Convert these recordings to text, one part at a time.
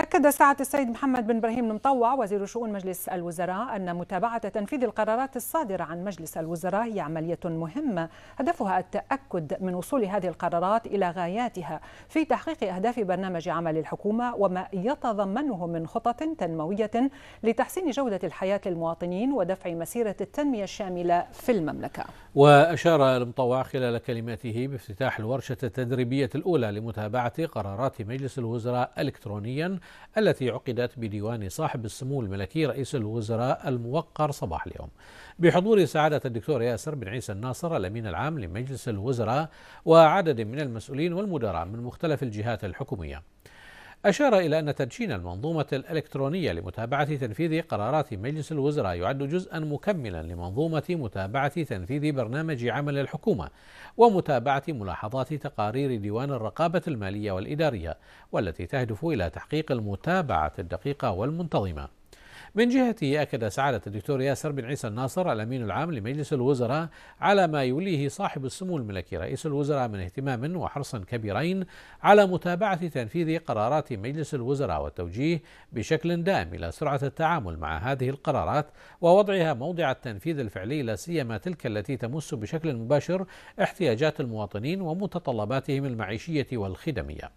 أكد ساعة السيد محمد بن إبراهيم المطوع وزير شؤون مجلس الوزراء أن متابعة تنفيذ القرارات الصادرة عن مجلس الوزراء هي عملية مهمة هدفها التأكد من وصول هذه القرارات إلى غاياتها في تحقيق أهداف برنامج عمل الحكومة وما يتضمنه من خطط تنموية لتحسين جودة الحياة للمواطنين ودفع مسيرة التنمية الشاملة في المملكة. وأشار المطوع خلال كلماته بافتتاح الورشة التدريبية الأولى لمتابعة قرارات مجلس الوزراء إلكترونياً التي عقدت بديوان صاحب السمو الملكي رئيس الوزراء الموقر صباح اليوم بحضور سعادة الدكتور ياسر بن عيسى الناصر الأمين العام لمجلس الوزراء وعدد من المسؤولين والمدراء من مختلف الجهات الحكومية أشار إلى أن تدشين المنظومة الإلكترونية لمتابعة تنفيذ قرارات مجلس الوزراء يعد جزءا مكملا لمنظومة متابعة تنفيذ برنامج عمل الحكومة ومتابعة ملاحظات تقارير ديوان الرقابة المالية والإدارية والتي تهدف إلى تحقيق المتابعة الدقيقة والمنتظمة من جهته أكد سعادة الدكتور ياسر بن عيسى الناصر الأمين العام لمجلس الوزراء على ما يوليه صاحب السمو الملكي رئيس الوزراء من اهتمام وحرص كبيرين على متابعة تنفيذ قرارات مجلس الوزراء والتوجيه بشكل دائم إلى سرعة التعامل مع هذه القرارات ووضعها موضع التنفيذ الفعلي لا سيما تلك التي تمس بشكل مباشر احتياجات المواطنين ومتطلباتهم المعيشية والخدمية.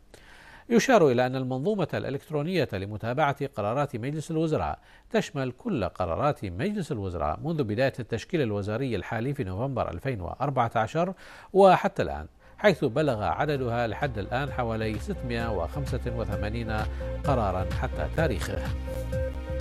يشار إلى أن المنظومة الإلكترونية لمتابعة قرارات مجلس الوزراء تشمل كل قرارات مجلس الوزراء منذ بداية التشكيل الوزاري الحالي في نوفمبر 2014 وحتى الآن حيث بلغ عددها لحد الآن حوالي 685 قرارا حتى تاريخه